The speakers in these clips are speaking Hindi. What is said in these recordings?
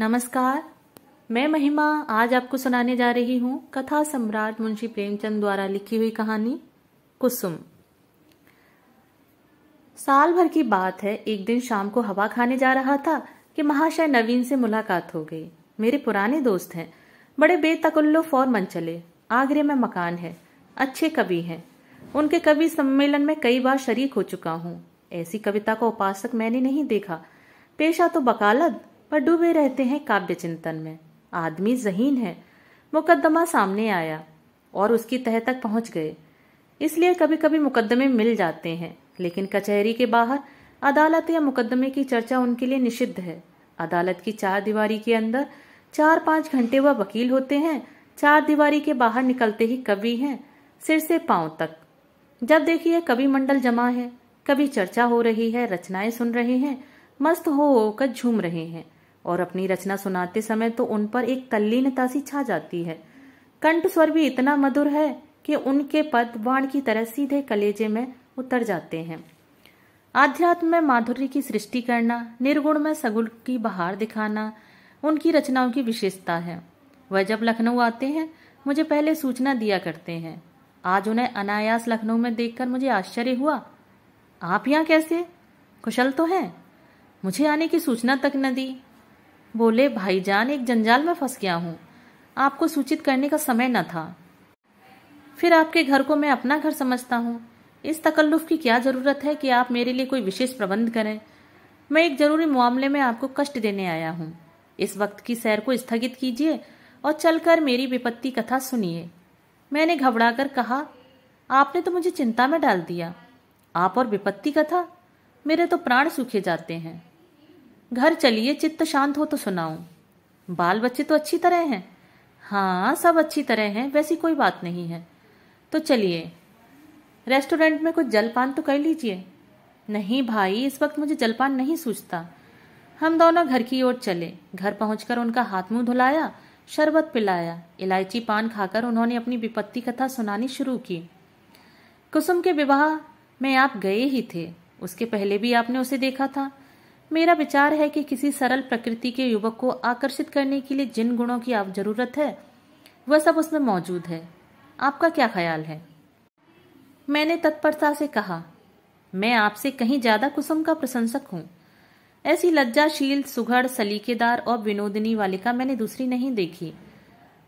नमस्कार मैं महिमा आज आपको सुनाने जा रही हूँ कथा सम्राट मुंशी प्रेमचंद द्वारा लिखी हुई कहानी कुसुम साल भर की बात है एक दिन शाम को हवा खाने जा रहा था कि महाशय नवीन से मुलाकात हो गई मेरे पुराने दोस्त हैं बड़े बेतकल्लुफ और चले आगरे में मकान है अच्छे कवि हैं उनके कवि सम्मेलन में कई बार शरीक हो चुका हूँ ऐसी कविता का उपासक मैंने नहीं देखा पेशा तो बकालत पर डूबे रहते हैं काव्य चिंतन में आदमी जहीन है मुकदमा सामने आया और उसकी तह तक पहुंच गए इसलिए कभी कभी मुकदमे मिल जाते हैं लेकिन कचहरी के बाहर अदालत या मुकदमे की चर्चा उनके लिए निषिद्ध है अदालत की चार दीवारी के अंदर चार पांच घंटे वह वकील होते हैं चार दीवारी के बाहर निकलते ही कवि हैं सिर से पांव तक जब देखिए कवि मंडल जमा है कभी चर्चा हो रही है रचनाएं सुन रहे हैं मस्त हो होकर झूम रहे हैं और अपनी रचना सुनाते समय तो उन पर एक तल्लीनता सी छा जाती है कंठ स्वर भी इतना मधुर है कि उनके पद बाण की तरह सीधे कलेजे में उतर जाते हैं आध्यात्म में माधुर्य की सृष्टि करना निर्गुण में सगुण की बहार दिखाना उनकी रचनाओं की विशेषता है वह जब लखनऊ आते हैं मुझे पहले सूचना दिया करते हैं आज उन्हें अनायास लखनऊ में देखकर मुझे आश्चर्य हुआ आप यहाँ कैसे कुशल तो हैं मुझे आने की सूचना तक न दी बोले भाईजान एक जंजाल में फंस गया हूँ आपको सूचित करने का समय न था फिर आपके घर को मैं अपना घर समझता हूँ इस तकल्लुफ की क्या ज़रूरत है कि आप मेरे लिए कोई विशेष प्रबंध करें मैं एक ज़रूरी मामले में आपको कष्ट देने आया हूँ इस वक्त की सैर को स्थगित कीजिए और चलकर मेरी विपत्ति कथा सुनिए मैंने घबराकर कहा आपने तो मुझे चिंता में डाल दिया आप और विपत्ति कथा मेरे तो प्राण सूखे जाते हैं घर चलिए चित्त शांत हो तो सुनाऊं बाल बच्चे तो अच्छी तरह हैं हाँ सब अच्छी तरह हैं वैसी कोई बात नहीं है तो चलिए रेस्टोरेंट में कुछ जलपान तो कर लीजिए नहीं भाई इस वक्त मुझे जलपान नहीं सूझता हम दोनों घर की ओर चले घर पहुंचकर उनका हाथ मुंह धुलाया शरबत पिलाया इलायची पान खाकर उन्होंने अपनी विपत्ति कथा सुनानी शुरू की कुसुम के विवाह में आप गए ही थे उसके पहले भी आपने उसे देखा था मेरा विचार है कि किसी सरल प्रकृति के युवक को आकर्षित करने के लिए जिन गुणों की आप जरूरत है वह सब उसमें मौजूद है आपका क्या ख्याल है मैंने तत्परता से कहा मैं आपसे कहीं ज्यादा कुसुम का प्रशंसक हूँ ऐसी लज्जाशील सुघड़ सलीकेदार और विनोदनी वालिका मैंने दूसरी नहीं देखी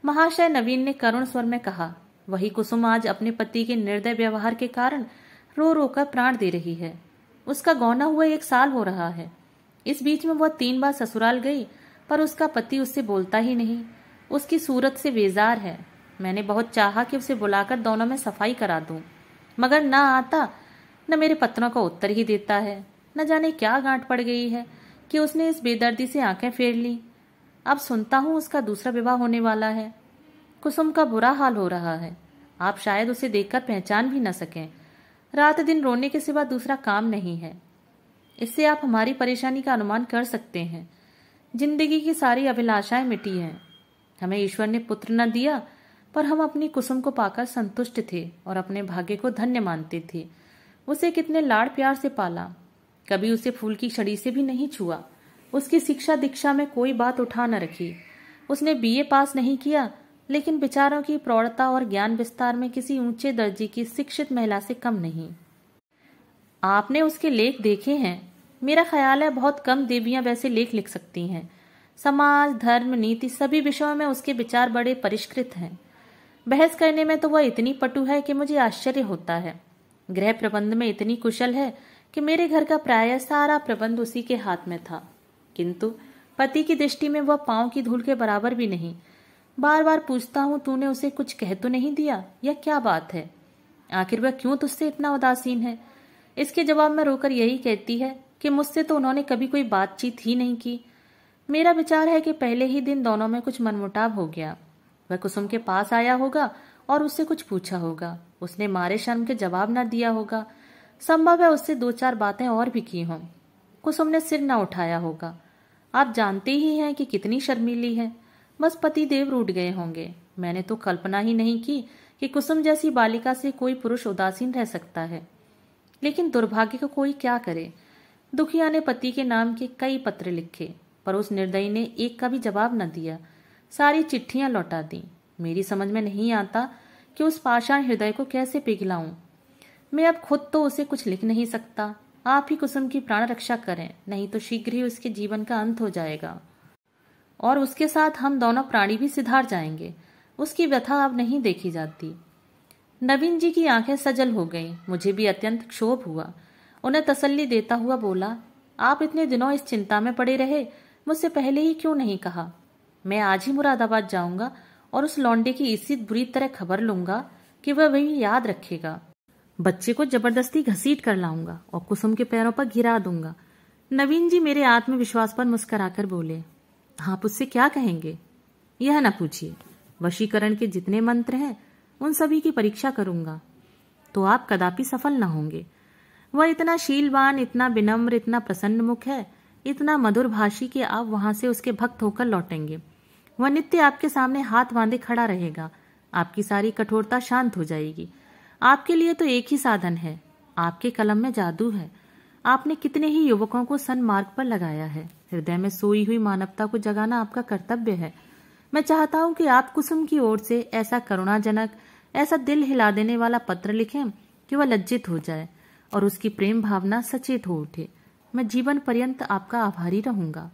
महाशय नवीन ने करुण स्वर में कहा वही कुसुम आज अपने पति के निर्दय व्यवहार के कारण रो रो कर प्राण दे रही है उसका गौना हुआ एक साल हो रहा है इस बीच में वह तीन बार ससुराल गई पर उसका पति उससे बोलता ही नहीं उसकी सूरत से बेजार है मैंने बहुत चाहा कि उसे बुलाकर दोनों में सफाई करा दूं मगर ना आता न मेरे पत्रों का उत्तर ही देता है न जाने क्या गांठ पड़ गई है कि उसने इस बेदर्दी से आंखें फेर ली अब सुनता हूं उसका दूसरा विवाह होने वाला है कुसुम का बुरा हाल हो रहा है आप शायद उसे देखकर पहचान भी न सकें रात दिन रोने के सिवा दूसरा काम नहीं है इससे आप हमारी परेशानी का अनुमान कर सकते हैं जिंदगी की सारी अभिलाषाएं मिटी हैं हमें ईश्वर ने पुत्र न दिया पर हम अपनी कुसुम को पाकर संतुष्ट थे और अपने भाग्य को धन्य मानते थे उसे कितने लाड़ प्यार से पाला कभी उसे फूल की छड़ी से भी नहीं छुआ उसकी शिक्षा दीक्षा में कोई बात उठा न रखी उसने बीए पास नहीं किया लेकिन विचारों की प्रौढ़ता और ज्ञान विस्तार में किसी ऊंचे दर्जे की शिक्षित महिला से कम नहीं आपने उसके लेख देखे हैं मेरा ख्याल है बहुत कम देवियां वैसे लेख लिख सकती हैं समाज धर्म नीति सभी विषयों में उसके विचार बड़े परिष्कृत हैं बहस करने में तो वह इतनी पटु है कि मुझे आश्चर्य होता है गृह प्रबंध में इतनी कुशल है कि मेरे घर का प्राय सारा प्रबंध उसी के हाथ में था किंतु पति की दृष्टि में वह पांव की धूल के बराबर भी नहीं बार बार पूछता हूं तूने उसे कुछ कह तो नहीं दिया या क्या बात है आखिर वह क्यों तुझसे इतना उदासीन है इसके जवाब में रोकर यही कहती है कि मुझसे तो उन्होंने कभी कोई बातचीत ही नहीं की मेरा विचार है कि पहले ही दिन दोनों में कुछ मनमुटाव हो गया वह कुसुम के पास आया होगा और उससे कुछ पूछा होगा उसने मारे शर्म के जवाब ना दिया होगा संभव है उससे दो चार बातें और भी की हों कुसुम ने सिर ना उठाया होगा आप जानते ही हैं कि कितनी शर्मीली है बस पति देव रूट गए होंगे मैंने तो कल्पना ही नहीं की कि कुसुम जैसी बालिका से कोई पुरुष उदासीन रह सकता है लेकिन दुर्भाग्य को कोई क्या करे दुखिया ने पति के नाम के कई पत्र लिखे पर उस निर्दयी ने एक का भी जवाब न दिया सारी चिट्ठियां लौटा दी मेरी समझ में नहीं आता कि उस पाषाण हृदय को कैसे पिघलाऊं मैं अब खुद तो उसे कुछ लिख नहीं सकता आप ही कुसुम की प्राण रक्षा करें नहीं तो शीघ्र ही उसके जीवन का अंत हो जाएगा और उसके साथ हम दोनों प्राणी भी सिधार जाएंगे उसकी व्यथा अब नहीं देखी जाती नवीन जी की आंखें सजल हो गईं मुझे भी अत्यंत क्षोभ हुआ उन्हें तसल्ली देता हुआ बोला आप इतने दिनों इस चिंता में पड़े रहे मुझसे पहले ही क्यों नहीं कहा मैं आज ही मुरादाबाद जाऊंगा और उस लौंडे की इसी बुरी तरह खबर लूंगा कि वह वही याद रखेगा बच्चे को जबरदस्ती घसीट कर लाऊंगा और कुसुम के पैरों पर घिरा दूंगा नवीन जी मेरे आत्मविश्वास पर मुस्कराकर बोले आप उससे क्या कहेंगे यह ना पूछिए वशीकरण के जितने मंत्र हैं उन सभी की परीक्षा करूंगा तो आप कदापि सफल न होंगे वह इतना शीलवान इतना विनम्र इतना मुख है इतना मधुर भाषी कि आप वहां से उसके भक्त होकर लौटेंगे वह नित्य आपके सामने हाथ बांधे खड़ा रहेगा आपकी सारी कठोरता शांत हो जाएगी आपके लिए तो एक ही साधन है आपके कलम में जादू है आपने कितने ही युवकों को सन्मार्ग पर लगाया है हृदय में सोई हुई मानवता को जगाना आपका कर्तव्य है मैं चाहता हूं कि आप कुसुम की ओर से ऐसा करुणाजनक ऐसा दिल हिला देने वाला पत्र लिखें कि वह लज्जित हो जाए और उसकी प्रेम भावना सचेत हो उठे मैं जीवन पर्यंत आपका आभारी रहूंगा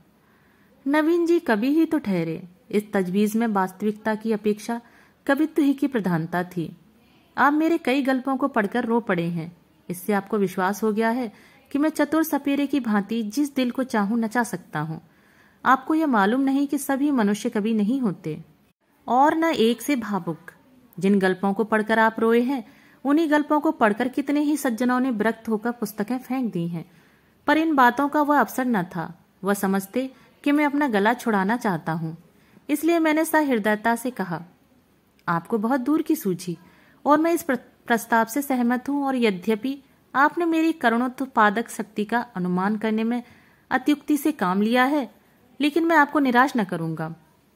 नवीन जी कभी ही तो ठहरे इस तजवीज में वास्तविकता की अपेक्षा कवित्व ही की प्रधानता थी आप मेरे कई गल्पों को पढ़कर रो पड़े हैं इससे आपको विश्वास हो गया है कि मैं चतुर सपेरे की भांति जिस दिल को चाहूं नचा सकता हूं आपको यह मालूम नहीं कि सभी मनुष्य कभी नहीं होते और न एक से भावुक जिन गल्पों को पढ़कर आप रोए हैं उन्हीं गल्पों को पढ़कर कितने ही सज्जनों ने विरक्त होकर पुस्तकें फेंक दी हैं पर इन बातों का वह अवसर न था वह समझते कि मैं अपना गला छुड़ाना चाहता हूँ इसलिए मैंने सहृदयता से कहा आपको बहुत दूर की सूझी और मैं इस प्रस्ताव से सहमत हूँ और यद्यपि आपने मेरी करुणोत्पादक शक्ति का अनुमान करने में अत्युक्ति से काम लिया है लेकिन मैं आपको निराश न करूंगा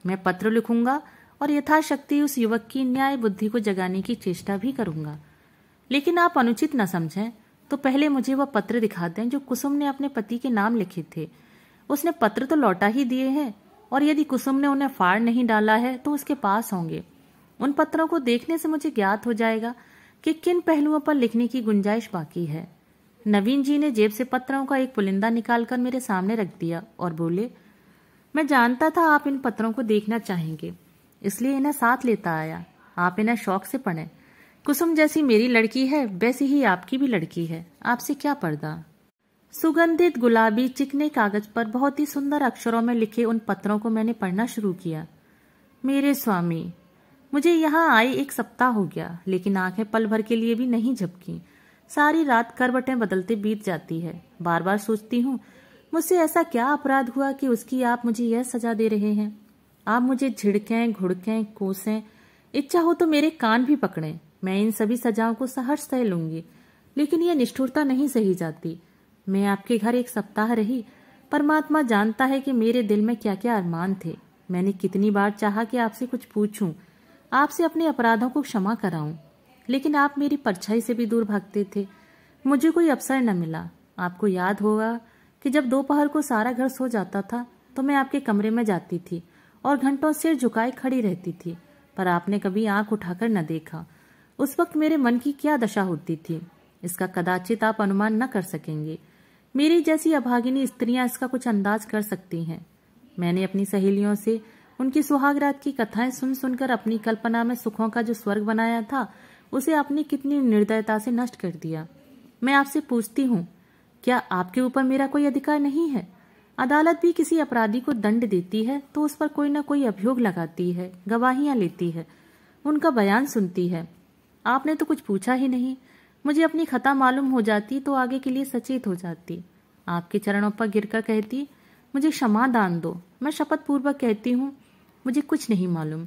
मैं पत्र लिखूंगा और यथाशक्ति उस युवक की न्याय बुद्धि को जगाने की चेष्टा भी करूंगा लेकिन आप अनुचित न समझें तो पहले मुझे वह पत्र दिखा दें जो कुसुम ने अपने पति के नाम लिखे थे उसने पत्र तो लौटा ही दिए हैं और यदि कुसुम ने उन्हें फाड़ नहीं डाला है तो उसके पास होंगे उन पत्रों को देखने से मुझे ज्ञात हो जाएगा कि किन पहलुओं पर लिखने की गुंजाइश बाकी है नवीन जी ने जेब से पत्रों का एक पुलिंदा निकालकर मेरे सामने रख दिया और बोले मैं जानता था आप इन पत्रों को देखना चाहेंगे इसलिए इन्हें साथ लेता आया आप इन्हें शौक से पढ़ें कुसुम जैसी मेरी लड़की है वैसी ही आपकी भी लड़की है आपसे क्या पर्दा सुगंधित गुलाबी चिकने कागज पर बहुत ही सुंदर अक्षरों में लिखे उन पत्रों को मैंने पढ़ना शुरू किया मेरे स्वामी मुझे यहाँ आए एक सप्ताह हो गया लेकिन आंखें पल भर के लिए भी नहीं झपकी सारी रात करवटें बदलते बीत जाती है बार बार सोचती हूँ मुझसे ऐसा क्या अपराध हुआ कि उसकी आप मुझे यह सजा दे रहे हैं आप मुझे झिड़कें घुड़कें कोसें इच्छा हो तो मेरे कान भी पकड़ें मैं इन सभी सजाओं को सहर्ष सह लूंगी लेकिन यह निष्ठुरता नहीं सही जाती मैं आपके घर एक सप्ताह रही परमात्मा जानता है कि मेरे दिल में क्या क्या अरमान थे मैंने कितनी बार चाहा कि आपसे कुछ पूछूं आपसे अपने अपराधों को क्षमा कराऊं लेकिन आप मेरी परछाई से भी दूर भागते थे मुझे कोई अवसर न मिला आपको याद होगा कि जब दोपहर को सारा घर सो जाता था तो मैं आपके कमरे में जाती थी और घंटों सिर झुकाए खड़ी रहती थी पर आपने कभी आंख उठाकर न देखा उस वक्त मेरे मन की क्या दशा होती थी इसका कदाचित आप अनुमान न कर सकेंगे मेरी जैसी अभागिनी स्त्रियां इसका कुछ अंदाज कर सकती हैं मैंने अपनी सहेलियों से उनकी सुहागरात की कथाएं सुन सुनकर अपनी कल्पना में सुखों का जो स्वर्ग बनाया था उसे आपने कितनी निर्दयता से नष्ट कर दिया मैं आपसे पूछती हूँ क्या आपके ऊपर मेरा कोई अधिकार नहीं है अदालत भी किसी अपराधी को दंड देती है तो उस पर कोई ना कोई अभियोग लगाती है गवाहियां लेती है उनका बयान सुनती है आपने तो कुछ पूछा ही नहीं मुझे अपनी खता मालूम हो जाती तो आगे के लिए सचेत हो जाती आपके चरणों पर गिरकर कहती मुझे क्षमा दान दो मैं शपथ पूर्वक कहती हूँ मुझे कुछ नहीं मालूम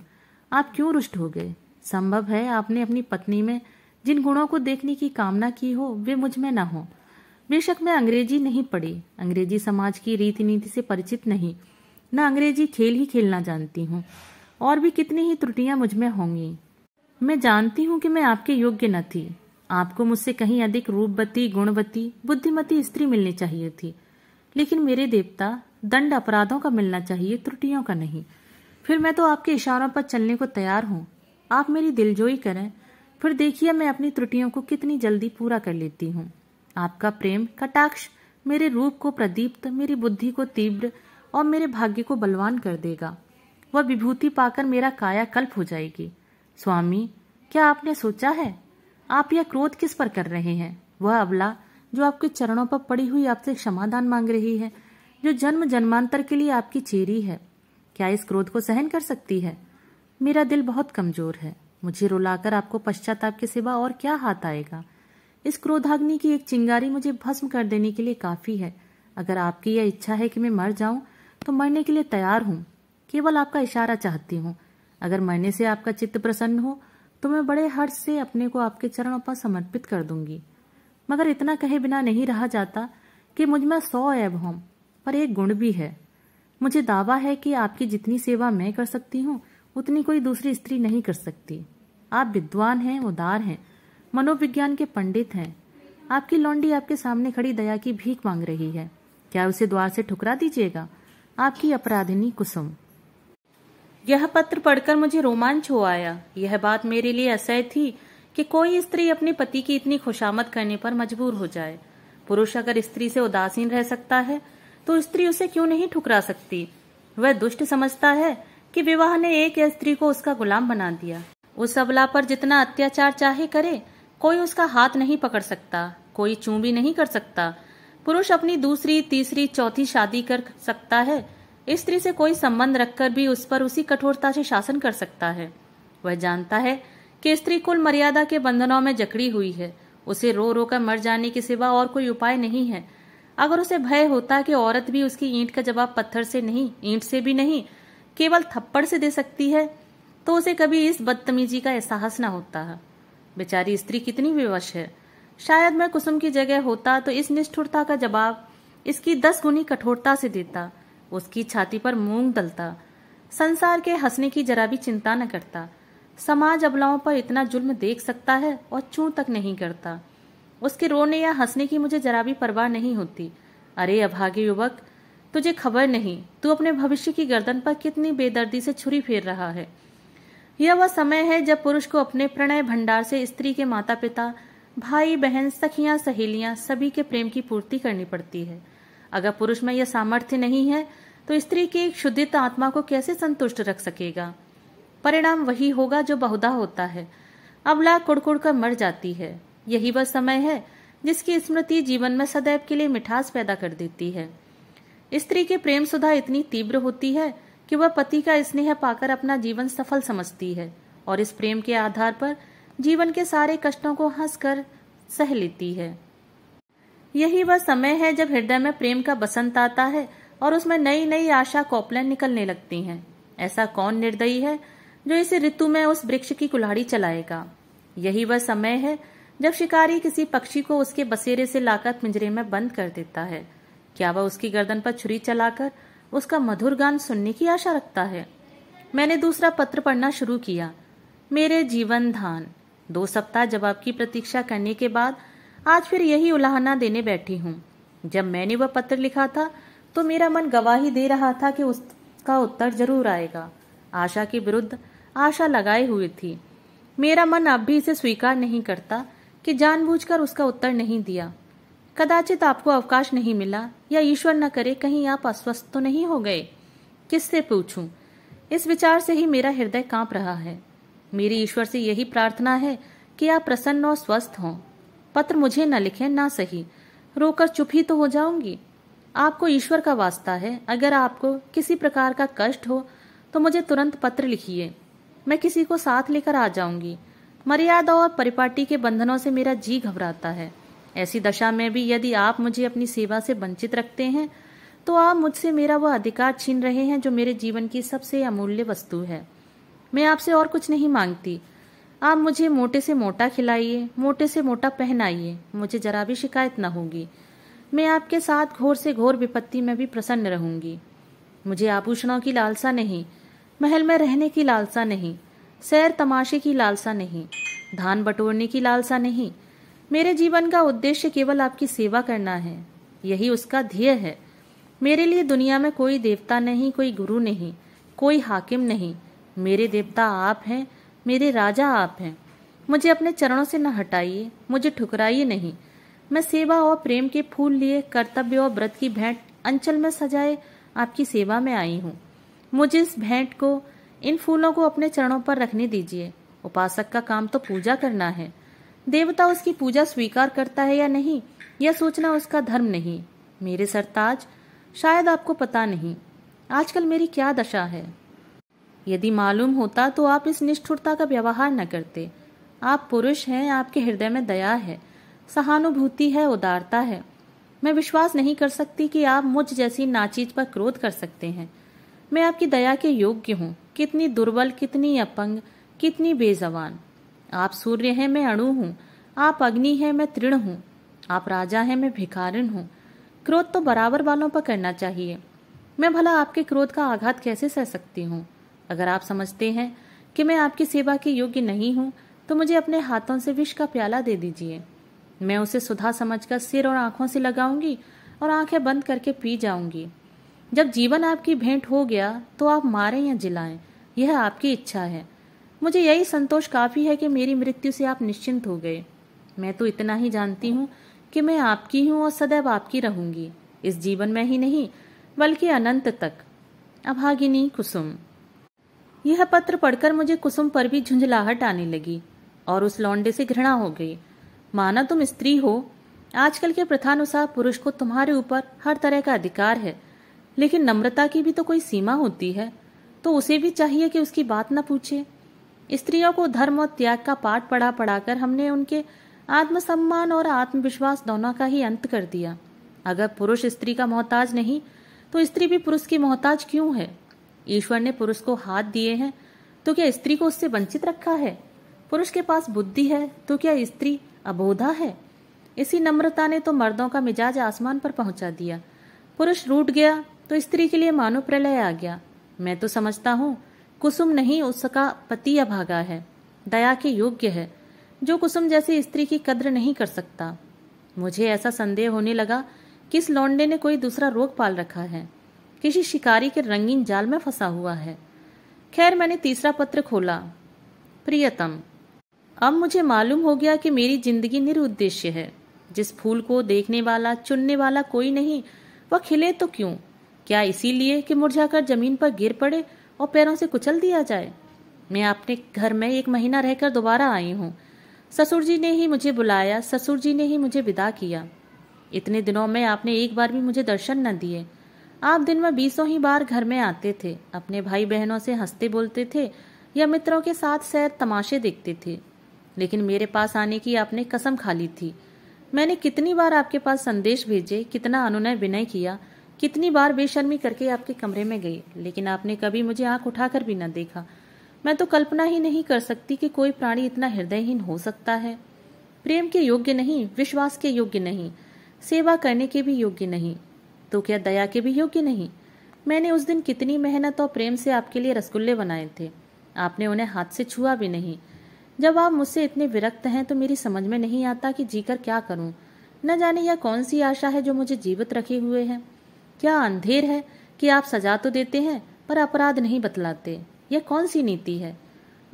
आप क्यों रुष्ट हो गए संभव है आपने अपनी पत्नी में जिन गुणों को देखने की कामना की हो वे मुझ में न हो बेशक मैं अंग्रेजी नहीं पढ़ी अंग्रेजी समाज की रीति नीति से परिचित नहीं न अंग्रेजी खेल ही खेलना जानती हूँ और भी कितनी ही त्रुटियाँ मुझ में होंगी मैं जानती हूँ कि मैं आपके योग्य न थी आपको मुझसे कहीं अधिक रूपवती गुणवती बुद्धिमती स्त्री मिलनी चाहिए थी लेकिन मेरे देवता दंड अपराधों का मिलना चाहिए त्रुटियों का नहीं फिर मैं तो आपके इशारों पर चलने को तैयार हूँ आप मेरी दिलजोई करें फिर देखिए मैं अपनी त्रुटियों को कितनी जल्दी पूरा कर लेती हूँ आपका प्रेम कटाक्ष मेरे रूप को प्रदीप्त मेरी बुद्धि को तीव्र और मेरे भाग्य को बलवान कर देगा वह विभूति पाकर मेरा कायाकल्प हो जाएगी स्वामी क्या आपने सोचा है आप यह क्रोध किस पर कर रहे हैं वह अबला जो आपके चरणों पर पड़ी हुई आपसे क्षमादान मांग रही है जो जन्म जन्मांतर के लिए आपकी चेरी है क्या इस क्रोध को सहन कर सकती है मेरा दिल बहुत कमजोर है मुझे रुलाकर आपको पश्चाताप के सिवा और क्या हाथ आएगा इस क्रोधाग्नि की एक चिंगारी मुझे भस्म कर देने के लिए काफी है अगर आपकी यह इच्छा है कि मैं मर जाऊं तो मरने के लिए तैयार हूं केवल आपका इशारा चाहती हूं अगर मरने से आपका चित्त प्रसन्न हो तो मैं बड़े हर्ष से अपने को आपके चरणों पर समर्पित कर दूंगी मगर इतना कहे बिना नहीं रहा जाता कि मुझमें सौ ऐब हों पर एक गुण भी है मुझे दावा है कि आपकी जितनी सेवा मैं कर सकती हूँ उतनी कोई दूसरी स्त्री नहीं कर सकती आप विद्वान हैं उदार हैं मनोविज्ञान के पंडित हैं आपकी लौंडी आपके सामने खड़ी दया की भीख मांग रही है क्या उसे द्वार से ठुकरा दीजिएगा आपकी अपराधिनी कुसुम यह पत्र पढ़कर मुझे रोमांच हो आया यह बात मेरे लिए असह थी कि कोई स्त्री अपने पति की इतनी खुशामद करने पर मजबूर हो जाए पुरुष अगर स्त्री से उदासीन रह सकता है तो स्त्री उसे क्यों नहीं ठुकरा सकती वह दुष्ट समझता है कि विवाह ने एक स्त्री को उसका गुलाम बना दिया उस अबला पर जितना अत्याचार चाहे करे कोई उसका हाथ नहीं पकड़ सकता कोई चूं भी नहीं कर सकता पुरुष अपनी दूसरी तीसरी चौथी शादी कर सकता है स्त्री से कोई संबंध रखकर भी उस पर उसी कठोरता से शासन कर सकता है वह जानता है कि स्त्री कुल मर्यादा के बंधनों में जकड़ी हुई है उसे रो रो कर मर जाने के सिवा और कोई उपाय नहीं है अगर उसे भय होता कि औरत भी उसकी ईंट का जवाब पत्थर से नहीं ईंट से भी नहीं केवल थप्पड़ से दे सकती है तो उसे कभी इस बदतमीजी का एहसास न होता है बेचारी स्त्री कितनी विवश है शायद मैं कुसुम की जगह होता तो इस निष्ठुरता का जवाब इसकी दस गुनी कठोरता से देता उसकी छाती पर मूंग दलता संसार के हंसने की जरा भी चिंता न करता समाज अबलाओं पर इतना जुल्म देख सकता है और चू तक नहीं करता उसके रोने या हंसने की मुझे जरा भी परवाह नहीं होती अरे अभागे युवक तुझे खबर नहीं तू अपने भविष्य की गर्दन पर कितनी बेदर्दी से छुरी फेर रहा है यह वह समय है जब पुरुष को अपने प्रणय भंडार से स्त्री के माता पिता भाई बहन सखियां सहेलियां सभी के प्रेम की पूर्ति करनी पड़ती है अगर पुरुष में यह सामर्थ्य नहीं है तो स्त्री की एक शुद्धित आत्मा को कैसे संतुष्ट रख सकेगा परिणाम वही होगा जो बहुधा होता है अबला कुड़कुड़ कर मर जाती है यही वह समय है जिसकी स्मृति जीवन में सदैव के लिए मिठास पैदा कर देती है स्त्री के प्रेम सुधा इतनी तीव्र होती है कि वह पति का स्नेह पाकर अपना जीवन सफल समझती है और इस प्रेम के आधार पर जीवन के सारे कष्टों को हंसकर सह लेती है यही वह समय है जब हृदय में प्रेम का बसंत आता है और उसमें नई नई आशा कौपलन निकलने लगती हैं। ऐसा कौन निर्दयी है जो इस ऋतु में उस वृक्ष की कुल्हाड़ी चलाएगा यही वह समय है जब शिकारी किसी पक्षी को उसके बसेरे से लाकर पिंजरे में बंद कर देता है क्या वह उसकी गर्दन पर छुरी चलाकर उसका मधुर गान सुनने की आशा रखता है मैंने दूसरा पत्र पढ़ना शुरू किया मेरे जीवन धान दो सप्ताह जवाब की प्रतीक्षा करने के बाद आज फिर यही उलाहना देने बैठी हूँ जब मैंने वह पत्र लिखा था तो मेरा मन गवाही दे रहा था कि उसका उत्तर जरूर आएगा आशा के विरुद्ध आशा लगाए हुए थी मेरा मन अब भी इसे स्वीकार नहीं करता कि जानबूझकर उसका उत्तर नहीं दिया कदाचित आपको अवकाश नहीं मिला या ईश्वर न करे कहीं आप अस्वस्थ तो नहीं हो गए किससे पूछूं? इस विचार से ही मेरा हृदय कांप रहा है मेरी ईश्वर से यही प्रार्थना है कि आप प्रसन्न और स्वस्थ हों पत्र मुझे न लिखें ना सही रोकर चुप ही तो हो जाऊंगी आपको ईश्वर का वास्ता है अगर आपको किसी प्रकार का कष्ट हो तो मुझे तुरंत पत्र लिखिए मैं किसी को साथ लेकर आ जाऊंगी मर्यादा और परिपाटी के बंधनों से मेरा जी घबराता है ऐसी दशा में भी यदि आप मुझे अपनी सेवा से वंचित रखते हैं तो आप मुझसे मेरा वह अधिकार छीन रहे हैं जो मेरे जीवन की सबसे अमूल्य वस्तु है मैं आपसे और कुछ नहीं मांगती आप मुझे मोटे से मोटा खिलाइए मोटे से मोटा पहनाइए मुझे जरा भी शिकायत न होगी मैं आपके साथ घोर से घोर विपत्ति में भी प्रसन्न रहूंगी मुझे आभूषणों की लालसा नहीं महल में रहने की लालसा नहीं सैर तमाशे की लालसा नहीं धान बटोरने की लालसा नहीं मेरे जीवन का उद्देश्य केवल आपकी सेवा करना है यही उसका ध्येय है मेरे लिए दुनिया में कोई देवता नहीं कोई गुरु नहीं कोई हाकिम नहीं मेरे देवता आप हैं मेरे राजा आप हैं मुझे अपने चरणों से न हटाइए मुझे ठुकराइए नहीं मैं सेवा और प्रेम के फूल लिए कर्तव्य और व्रत की भेंट अंचल में सजाए आपकी सेवा में आई हूँ मुझे इस भेंट को इन फूलों को अपने चरणों पर रखने दीजिए उपासक का काम तो पूजा करना है देवता उसकी पूजा स्वीकार करता है या नहीं यह सोचना उसका धर्म नहीं मेरे सरताज शायद आपको पता नहीं आजकल मेरी क्या दशा है यदि मालूम होता तो आप इस निष्ठुरता का व्यवहार न करते आप पुरुष हैं आपके हृदय में दया है सहानुभूति है उदारता है मैं विश्वास नहीं कर सकती कि आप मुझ जैसी नाचीज पर क्रोध कर सकते हैं मैं आपकी दया के योग्य हूँ कितनी दुर्बल कितनी अपंग कितनी बेजवान आप सूर्य हैं मैं अणु हूँ आप अग्नि हैं मैं तृण हूँ आप राजा हैं मैं भिखारिन हूँ क्रोध तो बराबर वालों पर करना चाहिए मैं भला आपके क्रोध का आघात कैसे सह सकती हूँ अगर आप समझते हैं कि मैं आपकी सेवा के योग्य नहीं हूँ तो मुझे अपने हाथों से विष का प्याला दे दीजिए मैं उसे सुधा समझकर सिर और आंखों से लगाऊंगी और आंखें बंद करके पी जाऊंगी जब जीवन आपकी भेंट हो गया तो आप मारें या जिलाएं यह आपकी इच्छा है मुझे यही संतोष काफ़ी है कि मेरी मृत्यु से आप निश्चिंत हो गए मैं तो इतना ही जानती हूँ कि मैं आपकी हूँ और सदैव आपकी रहूंगी इस जीवन में ही नहीं बल्कि अनंत तक अभागिनी कुसुम यह पत्र पढ़कर मुझे कुसुम पर भी झुंझलाहट आने लगी और उस लौंडे से घृणा हो गई माना तुम स्त्री हो आजकल के प्रथानुसार पुरुष को तुम्हारे ऊपर हर तरह का अधिकार है लेकिन नम्रता की भी तो कोई सीमा होती है तो उसे भी चाहिए कि उसकी बात न पूछे स्त्रियों को धर्म और त्याग का पाठ पढ़ा पढ़ाकर हमने उनके आत्मसम्मान और आत्मविश्वास दोनों का ही अंत कर दिया अगर पुरुष स्त्री का मोहताज नहीं तो स्त्री भी पुरुष की मोहताज क्यों है ईश्वर ने पुरुष को हाथ दिए हैं तो क्या स्त्री को उससे वंचित रखा है पुरुष के पास बुद्धि है तो क्या स्त्री अबोधा है इसी नम्रता ने तो मर्दों का मिजाज आसमान पर पहुंचा दिया पुरुष रूट गया तो स्त्री के लिए मानव प्रलय आ गया मैं तो समझता हूँ कुसुम नहीं उसका पति या भागा है दया के योग्य है जो कुसुम जैसी स्त्री की कद्र नहीं कर सकता मुझे ऐसा संदेह होने लगा कि लौंडे ने कोई दूसरा रोग पाल रखा है किसी शिकारी के रंगीन जाल में फंसा हुआ है खैर मैंने तीसरा पत्र खोला प्रियतम अब मुझे मालूम हो गया कि मेरी जिंदगी निरुद्देश्य है जिस फूल को देखने वाला चुनने वाला कोई नहीं वह खिले तो क्यों क्या इसीलिए कि मुरझाकर जमीन पर गिर पड़े और पैरों से कुचल दिया जाए मैं अपने घर में एक महीना रहकर दोबारा आई हूँ ससुर जी ने ही मुझे बुलाया ससुर जी ने ही मुझे विदा किया इतने दिनों में आपने एक बार भी मुझे दर्शन न दिए आप दिन में बीसों ही बार घर में आते थे अपने भाई बहनों से हंसते बोलते थे या मित्रों के साथ सैर तमाशे देखते थे लेकिन मेरे पास आने की आपने कसम खा ली थी मैंने कितनी बार आपके पास संदेश भेजे कितना अनुनय विनय किया कितनी बार बेशर्मी करके आपके कमरे में गई लेकिन आपने कभी मुझे आंख उठाकर भी न देखा मैं तो कल्पना ही नहीं कर सकती कि कोई प्राणी इतना हृदयहीन हो सकता है प्रेम के योग्य नहीं विश्वास के योग्य नहीं सेवा करने के भी योग्य नहीं तो क्या दया के भी योग्य नहीं मैंने उस दिन कितनी मेहनत और प्रेम से आपके लिए रसगुल्ले बनाए थे आपने उन्हें हाथ से छुआ भी नहीं जब आप मुझसे इतने विरक्त हैं तो मेरी समझ में नहीं आता कि जीकर क्या करूं न जाने यह कौन सी आशा है जो मुझे जीवित रखे हुए है क्या अंधेर है कि आप सजा तो देते हैं पर अपराध नहीं बतलाते यह कौन सी नीति है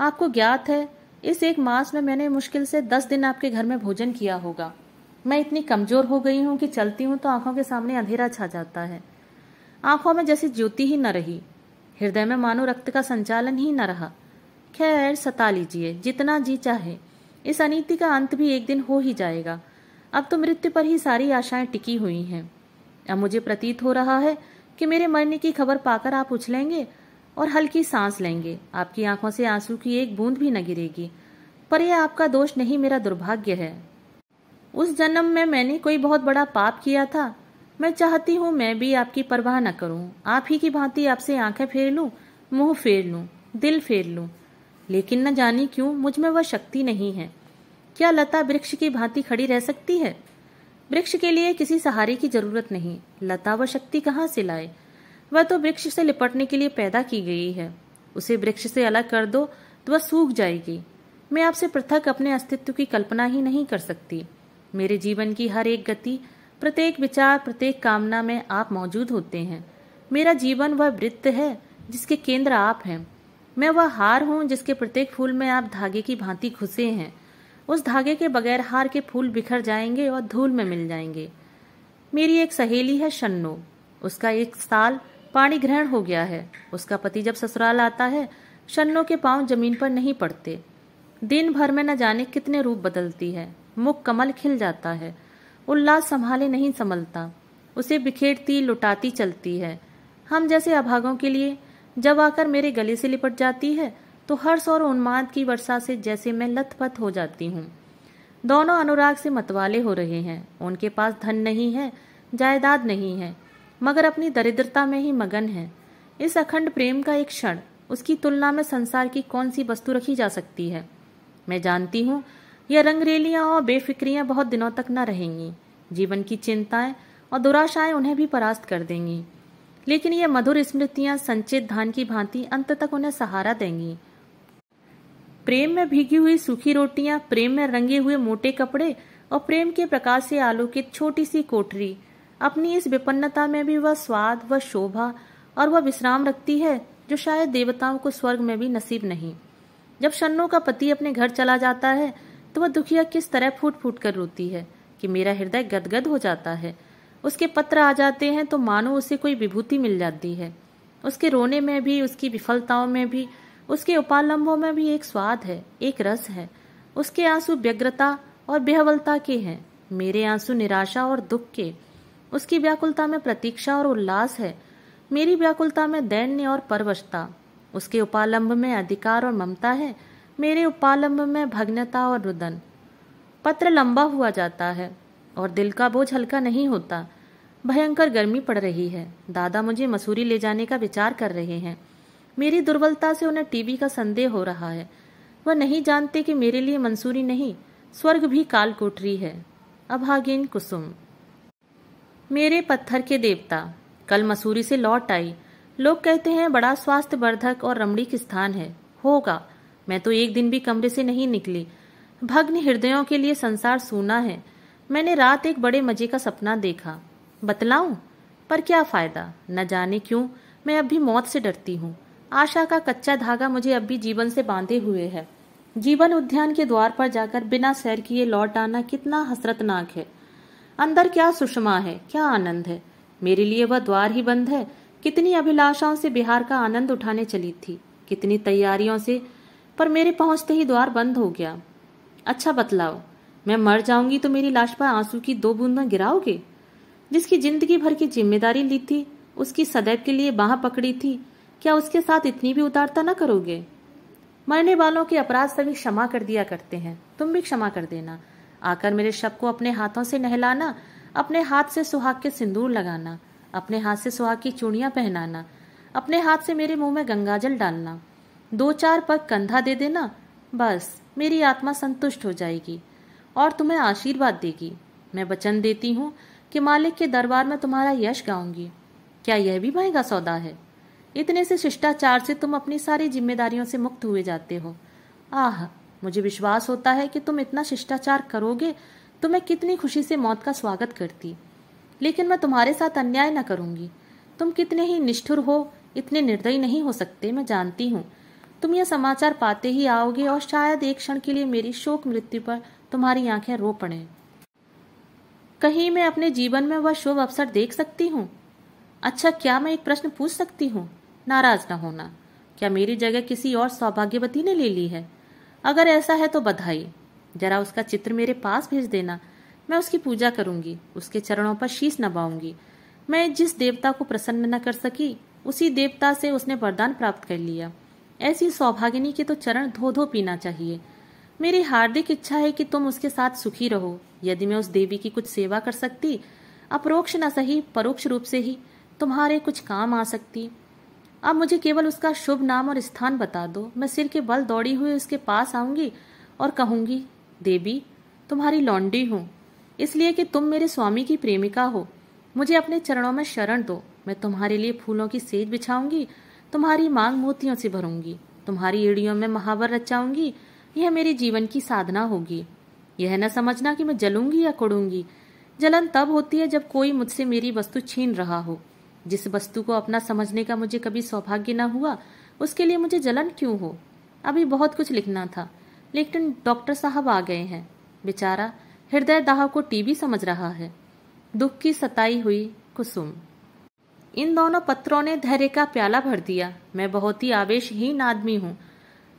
आपको ज्ञात है इस एक मास में मैंने मुश्किल से दस दिन आपके घर में भोजन किया होगा मैं इतनी कमजोर हो गई हूँ कि चलती हूँ तो आंखों के सामने अंधेरा छा जाता है आंखों में जैसी ज्योति ही न रही हृदय में मानो रक्त का संचालन ही न रहा खैर सता लीजिए जितना जी चाहे इस अनिति का अंत भी एक दिन हो ही जाएगा अब तो मृत्यु पर ही सारी आशाएं टिकी हुई हैं अब मुझे प्रतीत हो रहा है कि मेरे मरने की खबर पाकर आप उछलेंगे और हल्की सांस लेंगे आपकी आंखों से आंसू की एक बूंद भी न गिरेगी पर यह आपका दोष नहीं मेरा दुर्भाग्य है उस जन्म में मैंने कोई बहुत बड़ा पाप किया था मैं चाहती हूँ मैं भी आपकी परवाह न करूँ आप ही की भांति आपसे आंखें फेर लू मुंह फेर लू दिल फेर लू लेकिन न जानी क्यों मुझ में वह शक्ति नहीं है क्या लता वृक्ष की भांति खड़ी रह सकती है वृक्ष के लिए किसी सहारे की जरूरत नहीं लता व शक्ति कहाँ से लाए वह तो वृक्ष से लिपटने के लिए पैदा की गई है उसे वृक्ष से अलग कर दो तो वह सूख जाएगी मैं आपसे पृथक अपने अस्तित्व की कल्पना ही नहीं कर सकती मेरे जीवन की हर एक गति प्रत्येक विचार प्रत्येक कामना में आप मौजूद होते हैं मेरा जीवन वह वृत्त है जिसके केंद्र आप हैं मैं वह हार हूँ जिसके प्रत्येक फूल में आप धागे की भांति घुसे हैं उस धागे के बगैर हार के फूल बिखर जाएंगे और धूल में मिल जाएंगे मेरी एक सहेली है शन्नो उसका एक साल पानी ग्रहण हो गया है उसका पति जब ससुराल आता है शन्नो के पांव जमीन पर नहीं पड़ते दिन भर में न जाने कितने रूप बदलती है मुख कमल खिल जाता है उल्लास संभाले नहीं संभलता उसे बिखेरती लुटाती चलती है हम जैसे अभागों के लिए जब आकर मेरे गले से लिपट जाती है तो हर्ष और उन्माद की वर्षा से जैसे मैं लथपथ हो जाती हूँ दोनों अनुराग से मतवाले हो रहे हैं उनके पास धन नहीं है जायदाद नहीं है मगर अपनी दरिद्रता में ही मगन है इस अखंड प्रेम का एक क्षण उसकी तुलना में संसार की कौन सी वस्तु रखी जा सकती है मैं जानती हूँ यह रंगरेलियां और बेफिक्रियां बहुत दिनों तक न रहेंगी जीवन की चिंताएं और दुराशाएं उन्हें भी परास्त कर देंगी लेकिन ये मधुर स्मृतियां संचित धान की भांति अंत तक उन्हें सहारा देंगी प्रेम में भीगी हुई सूखी रोटियां प्रेम में रंगे हुए मोटे कपड़े और प्रेम के प्रकाश से आलोकित छोटी सी कोठरी अपनी इस विपन्नता में भी वह स्वाद वह शोभा और वह विश्राम रखती है जो शायद देवताओं को स्वर्ग में भी नसीब नहीं जब शन्नो का पति अपने घर चला जाता है तो वह दुखिया किस तरह फूट फूट कर रोती है कि मेरा हृदय गदगद हो जाता है उसके पत्र आ जाते हैं तो मानो उसे कोई विभूति मिल जाती है उसके रोने में भी उसकी विफलताओं में भी उसके उपालंबों में भी एक स्वाद है एक रस है उसके आंसू व्यग्रता और बेहवलता के हैं मेरे आंसू निराशा और दुख के उसकी व्याकुलता में प्रतीक्षा और उल्लास है मेरी व्याकुलता में दैन्य और परवशता उसके उपालंब में अधिकार और ममता है मेरे उपालंब में भग्नता और रुदन पत्र लंबा हुआ जाता है और दिल का बोझ हल्का नहीं होता भयंकर गर्मी पड़ रही है दादा मुझे मसूरी ले जाने का विचार कर रहे हैं मेरी दुर्बलता से उन्हें टीवी का संदेह हो रहा है वह नहीं जानते कि मेरे लिए मंसूरी नहीं स्वर्ग भी काल कोठरी है अभागिन कुसुम मेरे पत्थर के देवता कल मसूरी से लौट आई लोग कहते हैं बड़ा स्वास्थ्य वर्धक और रमणीक स्थान है होगा मैं तो एक दिन भी कमरे से नहीं निकली भग्न हृदयों के लिए संसार सूना है मैंने रात एक बड़े मजे का सपना देखा बतलाऊं पर क्या फायदा न जाने क्यों मैं अब भी मौत से डरती हूँ आशा का कच्चा धागा मुझे अब भी जीवन से बांधे हुए है जीवन उद्यान के द्वार पर जाकर बिना सैर किए लौट आना कितना हसरतनाक है अंदर क्या सुषमा है क्या आनंद है मेरे लिए वह द्वार ही बंद है कितनी अभिलाषाओं से बिहार का आनंद उठाने चली थी कितनी तैयारियों से पर मेरे पहुंचते ही द्वार बंद हो गया अच्छा बतलाओ मैं मर जाऊंगी तो मेरी लाश पर आंसू की दो बूंद गिराओगे जिसकी जिंदगी भर की जिम्मेदारी ली थी उसकी सदैव के लिए बाह पकड़ी थी क्या उसके साथ इतनी भी उदारता न करोगे मरने वालों के अपराध सभी क्षमा कर दिया करते हैं तुम भी क्षमा कर देना आकर मेरे शब को अपने हाथों से नहलाना अपने हाथ से सुहाग के सिंदूर लगाना अपने हाथ से सुहाग की चूड़िया पहनाना अपने हाथ से मेरे मुंह में गंगाजल डालना दो चार पग कंधा दे देना बस मेरी आत्मा संतुष्ट हो जाएगी और तुम्हें आशीर्वाद देगी मैं वचन देती हूँ कि मालिक के दरबार में तुम्हारा यश गाऊंगी क्या यह भी महंगा सौदा है इतने से शिष्टाचार से तुम अपनी सारी जिम्मेदारियों से मुक्त हुए जाते हो आह मुझे विश्वास होता है कि तुम इतना शिष्टाचार करोगे तो मैं कितनी खुशी से मौत का स्वागत करती लेकिन मैं तुम्हारे साथ अन्याय न करूंगी तुम कितने ही निष्ठुर हो इतने निर्दयी नहीं हो सकते मैं जानती हूँ तुम यह समाचार पाते ही आओगे और शायद एक क्षण के लिए मेरी शोक मृत्यु पर तुम्हारी आंखें रो पड़े कहीं मैं अपने जीवन में वह शुभ अवसर देख सकती हूँ अच्छा क्या मैं एक प्रश्न पूछ सकती हूँ नाराज न होना क्या मेरी जगह किसी और सौभाग्यवती ने ले ली है अगर ऐसा है तो बधाई जरा उसका चित्र मेरे पास भेज देना मैं उसकी पूजा करूंगी उसके चरणों पर शीश नबाऊंगी मैं जिस देवता को प्रसन्न न कर सकी उसी देवता से उसने वरदान प्राप्त कर लिया ऐसी सौभागिनी के तो चरण धो धो पीना चाहिए मेरी हार्दिक इच्छा है कि तुम उसके साथ सुखी रहो यदि मैं उस देवी की कुछ सेवा कर सकती अपरोक्ष न सही परोक्ष रूप से ही तुम्हारे कुछ काम आ सकती अब मुझे केवल उसका शुभ नाम और स्थान बता दो मैं सिर के बल दौड़ी हुई उसके पास आऊंगी और कहूंगी देवी तुम्हारी लौंडी हूं इसलिए कि तुम मेरे स्वामी की प्रेमिका हो मुझे अपने चरणों में शरण दो मैं तुम्हारे लिए फूलों की सेज बिछाऊंगी तुम्हारी मांग मोतियों से भरूंगी तुम्हारी एड़ियों में महावर रचाऊंगी यह मेरे जीवन की साधना होगी यह न समझना कि मैं जलूंगी या कुड़ूंगी जलन तब होती है जब कोई मुझसे मेरी वस्तु छीन रहा हो जिस वस्तु को अपना समझने का मुझे कभी सौभाग्य न हुआ उसके लिए मुझे जलन क्यों हो अभी बहुत कुछ लिखना था लेकिन डॉक्टर साहब आ गए हैं बेचारा हृदय दाह को टीबी समझ रहा है दुख की सताई हुई कुसुम इन दोनों पत्रों ने धैर्य का प्याला भर दिया मैं बहुत ही आवेशहीन आदमी हूँ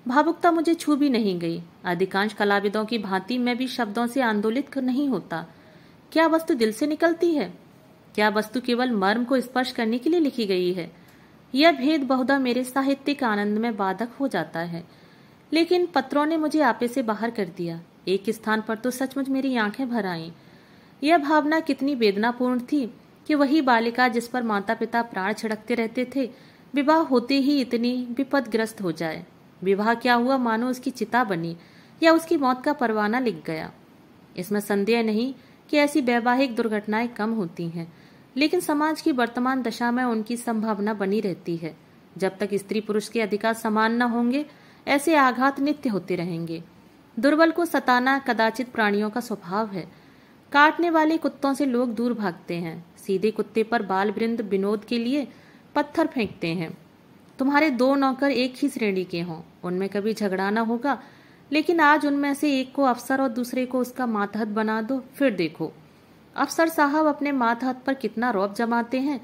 भावुकता मुझे छू भी नहीं गई अधिकांश कलाविदों की भांति मैं भी शब्दों से आंदोलित नहीं होता क्या वस्तु दिल से निकलती है क्या वस्तु केवल मर्म को स्पर्श करने के लिए लिखी गई है यह भेद बहुधा मेरे साहित्यिक आनंद में बाधक हो जाता है लेकिन पत्रों ने मुझे आपे से बाहर कर दिया एक स्थान पर तो सचमुच मेरी आंखें भर आईं यह भावना कितनी वेदनापूर्ण थी कि वही बालिका जिस पर माता पिता प्राण छिड़कते रहते थे विवाह होते ही इतनी विपदग्रस्त हो जाए विवाह क्या हुआ मानो उसकी चिता बनी या उसकी मौत का परवाना लिख गया इसमें संदेह नहीं कि ऐसी वैवाहिक दुर्घटनाएं कम होती हैं लेकिन समाज की वर्तमान दशा में उनकी संभावना बनी रहती है जब तक स्त्री पुरुष के अधिकार समान न होंगे ऐसे आघात नित्य होते रहेंगे दुर्बल को सताना कदाचित प्राणियों का स्वभाव है काटने वाले कुत्तों से लोग दूर भागते हैं सीधे कुत्ते पर बाल वृंद विनोद के लिए पत्थर फेंकते हैं तुम्हारे दो नौकर एक ही श्रेणी के हों उनमें कभी झगड़ा ना होगा लेकिन आज उनमें से एक को अफसर और दूसरे को उसका मातहत बना दो फिर देखो अफसर साहब अपने माथ हाथ पर कितना रौब जमाते हैं